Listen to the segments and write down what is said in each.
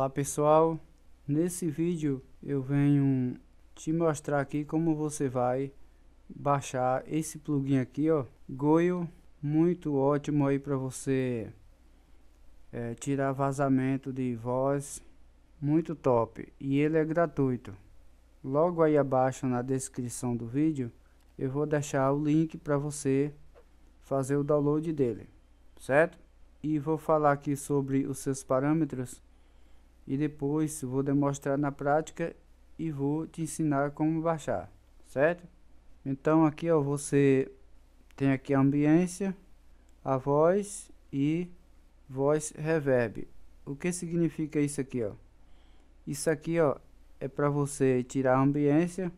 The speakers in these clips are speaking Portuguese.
Olá pessoal, nesse vídeo eu venho te mostrar aqui como você vai baixar esse plugin aqui ó, Goio, muito ótimo aí para você é, tirar vazamento de voz, muito top e ele é gratuito. Logo aí abaixo na descrição do vídeo eu vou deixar o link para você fazer o download dele, certo? E vou falar aqui sobre os seus parâmetros e depois vou demonstrar na prática e vou te ensinar como baixar, certo? Então aqui ó, você tem aqui a ambiência, a voz e voz reverb. O que significa isso aqui, ó? Isso aqui, ó, é para você tirar a ambiência,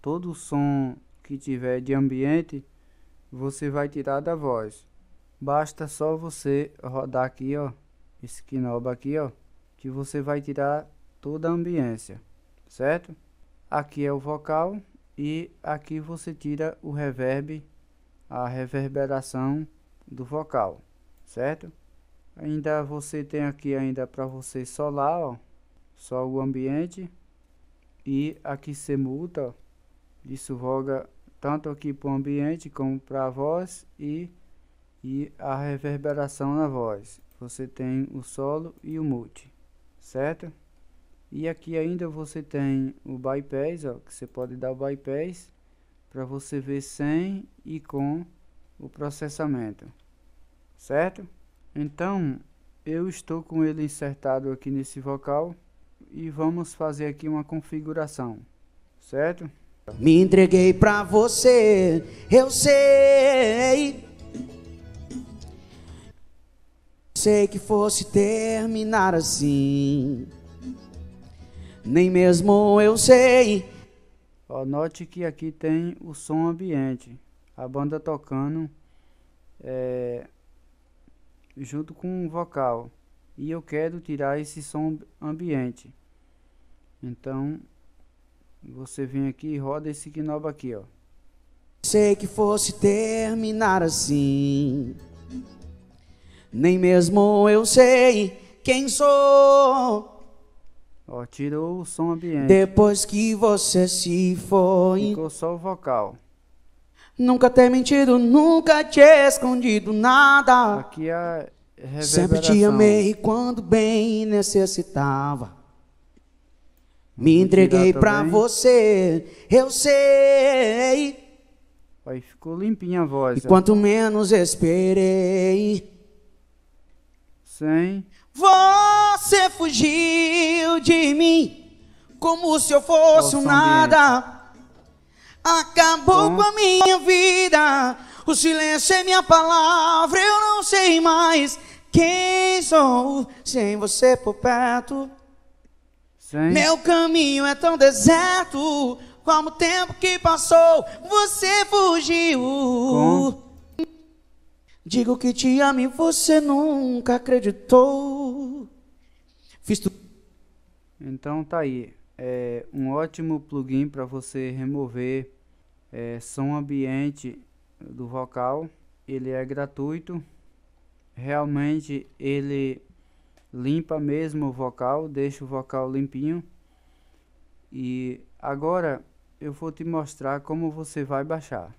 todo o som que tiver de ambiente, você vai tirar da voz. Basta só você rodar aqui, ó, esse knob aqui, ó, que você vai tirar toda a ambiência, certo? Aqui é o vocal e aqui você tira o reverb, a reverberação do vocal, certo? Ainda você tem aqui ainda para você solar, ó, só o ambiente e aqui você multa, ó, isso voga tanto aqui para o ambiente como para a voz e, e a reverberação na voz. Você tem o solo e o mute certo? E aqui ainda você tem o bypass, ó, que você pode dar o bypass para você ver sem e com o processamento, certo? Então, eu estou com ele insertado aqui nesse vocal e vamos fazer aqui uma configuração, certo? Me entreguei para você, eu sei Sei que fosse terminar assim. Nem mesmo eu sei. Oh, note que aqui tem o som ambiente. A banda tocando é, junto com o vocal. E eu quero tirar esse som ambiente. Então, você vem aqui e roda esse knob aqui, ó. Sei que fosse terminar assim nem mesmo eu sei quem sou. oh, tirou o som ambiente. Depois que você se foi. Ficou só o vocal. Nunca ter mentido, nunca te escondido nada. Aqui é a Sempre te amei quando bem necessitava. Me entreguei para você, eu sei. Aí ficou limpinha a voz. E é. quanto menos esperei. Sem. Você fugiu de mim como se eu fosse um nada. Acabou com. com a minha vida. O silêncio é minha palavra. Eu não sei mais quem sou sem você por perto. Sem. Meu caminho é tão deserto. Como o tempo que passou, você fugiu. Digo que te amo e você nunca acreditou. Fiz tu... Então tá aí. É um ótimo plugin para você remover é, som ambiente do vocal. Ele é gratuito. Realmente ele limpa mesmo o vocal, deixa o vocal limpinho. E agora eu vou te mostrar como você vai baixar.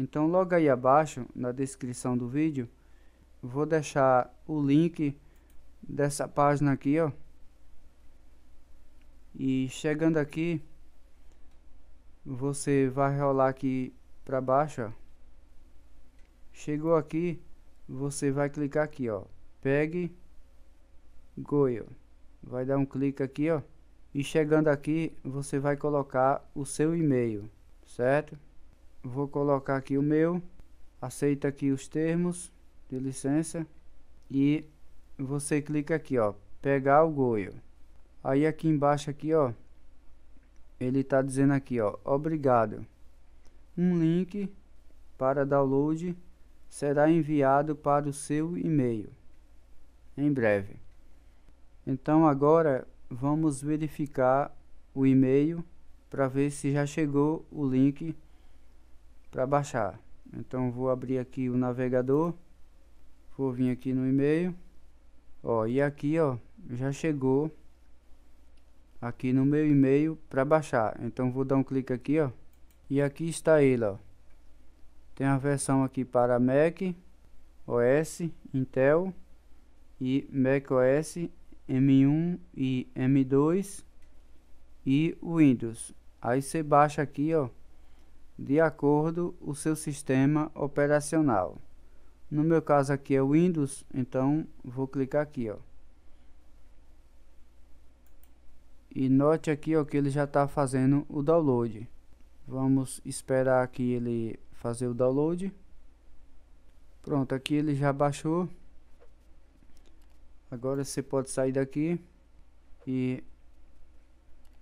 Então logo aí abaixo, na descrição do vídeo, vou deixar o link dessa página aqui, ó. E chegando aqui, você vai rolar aqui para baixo, ó. Chegou aqui, você vai clicar aqui, ó. Pegue Goio. Vai dar um clique aqui, ó. E chegando aqui, você vai colocar o seu e-mail, certo? vou colocar aqui o meu, aceita aqui os termos de licença e você clica aqui, ó, pegar o Goio. Aí aqui embaixo aqui, ó, ele tá dizendo aqui, ó, obrigado. Um link para download será enviado para o seu e-mail em breve. Então agora vamos verificar o e-mail para ver se já chegou o link para baixar. Então vou abrir aqui o navegador, vou vir aqui no e-mail, ó, e aqui ó, já chegou aqui no meu e-mail para baixar. Então vou dar um clique aqui, ó, e aqui está ele, ó. Tem a versão aqui para Mac OS, Intel e Mac OS M1 e M2 e Windows. Aí você baixa aqui, ó, de acordo o seu sistema operacional. No meu caso aqui é o Windows, então vou clicar aqui, ó. E note aqui ó, que ele já está fazendo o download. Vamos esperar aqui ele fazer o download. Pronto, aqui ele já baixou. Agora você pode sair daqui e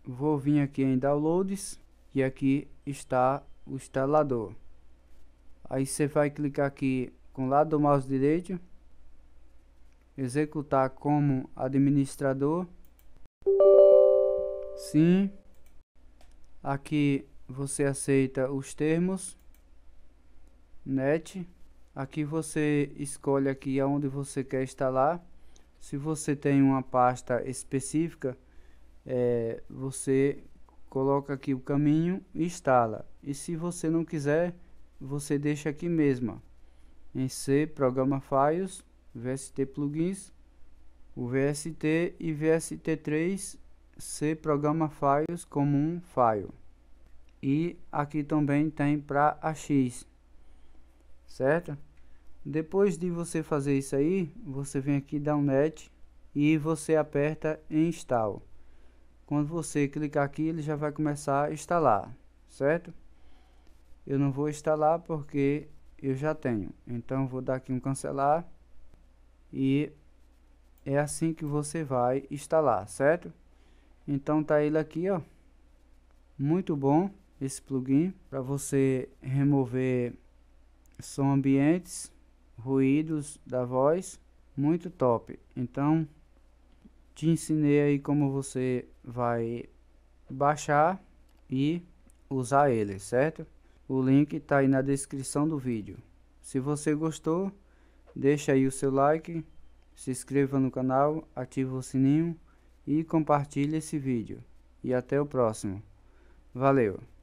vou vir aqui em downloads e aqui está o instalador. Aí você vai clicar aqui com o lado do mouse direito, executar como administrador. Sim. Aqui você aceita os termos. Net. Aqui você escolhe aqui aonde você quer instalar. Se você tem uma pasta específica, é, você coloca aqui o caminho e instala. E se você não quiser, você deixa aqui mesmo. Em C, Programa Files, VST Plugins, o VST e VST3, C, Programa Files, comum file. E aqui também tem para AX, certo? Depois de você fazer isso aí, você vem aqui dar net e você aperta em install. Quando você clicar aqui, ele já vai começar a instalar, certo? Eu não vou instalar porque eu já tenho. Então, vou dar aqui um cancelar. E é assim que você vai instalar, certo? Então, tá ele aqui, ó. Muito bom esse plugin para você remover som ambientes, ruídos da voz, muito top. Então, te ensinei aí como você vai baixar e usar ele, certo? O link está aí na descrição do vídeo. Se você gostou, deixa aí o seu like, se inscreva no canal, ative o sininho e compartilhe esse vídeo. E até o próximo. Valeu!